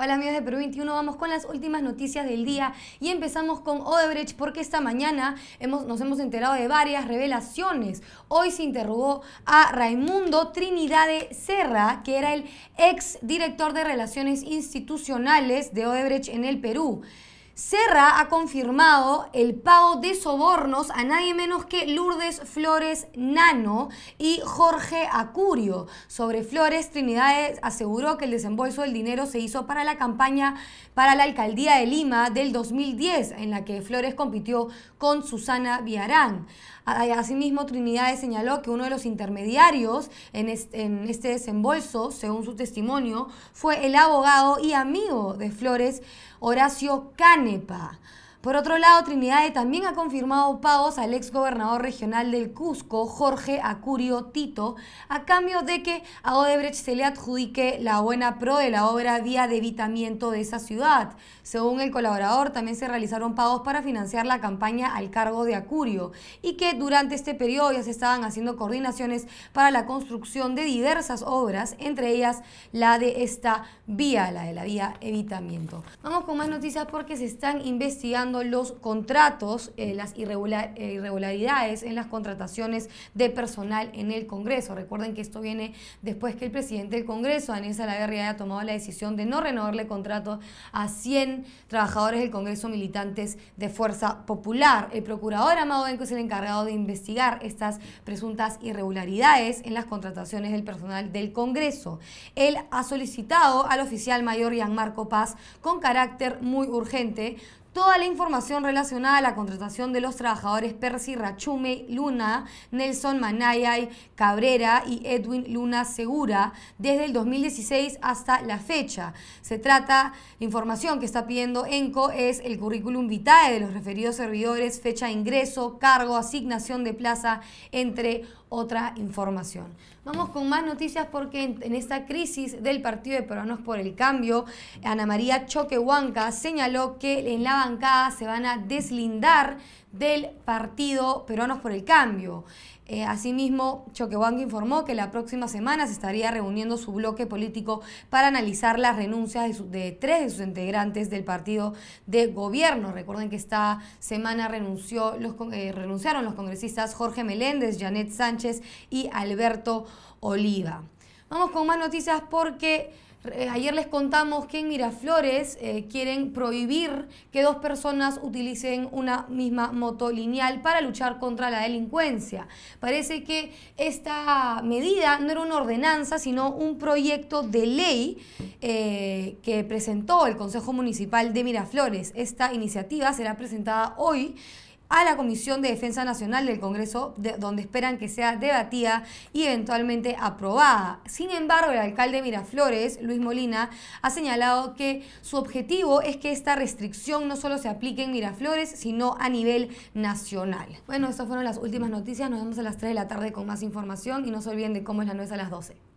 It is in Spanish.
Hola amigos de Perú 21, vamos con las últimas noticias del día y empezamos con Odebrecht porque esta mañana hemos, nos hemos enterado de varias revelaciones. Hoy se interrogó a Raimundo Trinidad de Serra, que era el ex director de Relaciones Institucionales de Odebrecht en el Perú. Serra ha confirmado el pago de sobornos a nadie menos que Lourdes Flores Nano y Jorge Acurio. Sobre Flores, Trinidades aseguró que el desembolso del dinero se hizo para la campaña para la alcaldía de Lima del 2010, en la que Flores compitió con Susana Viarán. Asimismo, Trinidades señaló que uno de los intermediarios en este desembolso, según su testimonio, fue el abogado y amigo de Flores, Horacio Cane 对吧？Por otro lado, Trinidad también ha confirmado pagos al ex gobernador regional del Cusco, Jorge Acurio Tito, a cambio de que a Odebrecht se le adjudique la buena pro de la obra vía de evitamiento de esa ciudad. Según el colaborador, también se realizaron pagos para financiar la campaña al cargo de Acurio y que durante este periodo ya se estaban haciendo coordinaciones para la construcción de diversas obras, entre ellas la de esta vía, la de la vía evitamiento. Vamos con más noticias porque se están investigando los contratos, eh, las eh, irregularidades en las contrataciones de personal en el Congreso. Recuerden que esto viene después que el presidente del Congreso, Daniel Salaverri, haya tomado la decisión de no renovarle contrato a 100 trabajadores del Congreso militantes de Fuerza Popular. El procurador Amado Benco es el encargado de investigar estas presuntas irregularidades en las contrataciones del personal del Congreso. Él ha solicitado al oficial mayor Marco Paz con carácter muy urgente Toda la información relacionada a la contratación de los trabajadores Percy Rachume Luna, Nelson Manayay Cabrera y Edwin Luna Segura desde el 2016 hasta la fecha. Se trata, la información que está pidiendo ENCO es el currículum vitae de los referidos servidores, fecha de ingreso, cargo, asignación de plaza, entre otra información. Vamos con más noticias porque en, esta crisis del Partido de Peruanos por el Cambio, Ana María Choquehuanca señaló que en la se van a deslindar del partido Peruanos por el Cambio. Eh, asimismo, Choquehuanca informó que la próxima semana se estaría reuniendo su bloque político para analizar las renuncias de, tres de sus integrantes del partido de gobierno. Recuerden que esta semana renunció, los, eh, renunciaron los congresistas Jorge Meléndez, Janet Sánchez y Alberto Oliva. Vamos con más noticias porque... Eh, ayer les contamos que en Miraflores eh, quieren prohibir que dos personas utilicen una misma moto lineal para luchar contra la delincuencia. Parece que esta medida no era una ordenanza, sino un proyecto de ley eh, que presentó el Consejo Municipal de Miraflores. Esta iniciativa será presentada hoy a la Comisión de Defensa Nacional del Congreso, donde esperan que sea debatida y eventualmente aprobada. Sin embargo, el alcalde de Miraflores, Luis Molina, ha señalado que su objetivo es que esta restricción no solo se aplique en Miraflores, sino a nivel nacional. Bueno, estas fueron las últimas noticias. Nos vemos a las 3 de la tarde con más información y no se olviden de cómo es la nuez a las 12.